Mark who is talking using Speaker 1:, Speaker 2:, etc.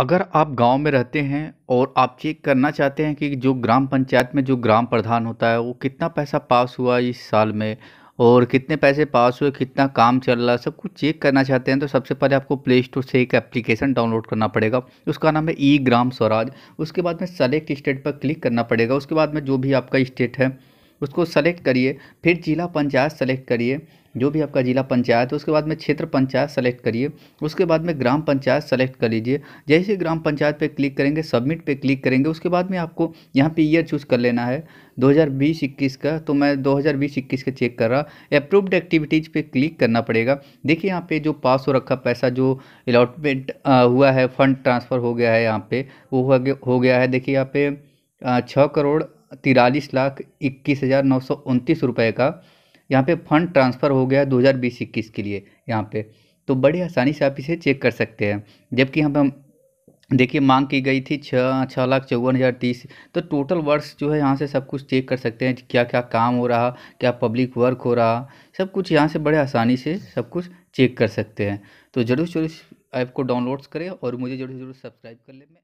Speaker 1: अगर आप गांव में रहते हैं और आप चेक करना चाहते हैं कि जो ग्राम पंचायत में जो ग्राम प्रधान होता है वो कितना पैसा पास हुआ इस साल में और कितने पैसे पास हुए कितना काम चल रहा है सब कुछ चेक करना चाहते हैं तो सबसे पहले आपको प्ले स्टोर से एक एप्लीकेशन डाउनलोड करना पड़ेगा उसका नाम है ई ग्राम स्वराज उसके बाद में सेलेक्ट स्टेट पर क्लिक करना पड़ेगा उसके बाद में जो भी आपका स्टेट है उसको सेलेक्ट करिए फिर जिला पंचायत सेलेक्ट करिए जो भी आपका जिला पंचायत है उसके बाद में क्षेत्र पंचायत सेलेक्ट करिए उसके बाद में ग्राम पंचायत सेलेक्ट कर लीजिए जैसे ग्राम पंचायत पे क्लिक करेंगे सबमिट पे क्लिक करेंगे उसके बाद में आपको यहाँ पे ईयर चूज़ कर लेना है 2020-21 का तो मैं 2020-21 का चेक कर रहा अप्रूव्ड एक्टिविटीज़ पे क्लिक करना पड़ेगा देखिए यहाँ पे जो पास हो रखा पैसा जो अलाटमेंट हुआ है फंड ट्रांसफ़र हो गया है यहाँ पर वो हो गया है देखिए यहाँ पे छः करोड़ तिरालीस लाख इक्कीस हज़ार नौ सौ उनतीस रुपये का यहाँ पे फंड ट्रांसफ़र हो गया दो हज़ार बीस इक्कीस के लिए यहाँ पे तो बड़ी आसानी से आप इसे चेक कर सकते हैं जबकि यहाँ पे हम देखिए मांग की गई थी छः छः लाख चौवन हज़ार तीस तो टोटल वर्ष जो है यहाँ से सब कुछ चेक कर सकते हैं क्या क्या काम हो रहा क्या पब्लिक वर्क हो रहा सब कुछ यहाँ से बड़े आसानी से सब कुछ चेक कर सकते हैं तो ज़रूर जरूर ऐप को डाउनलोड्स करें और मुझे ज़रूर ज़रूर सब्सक्राइब कर लें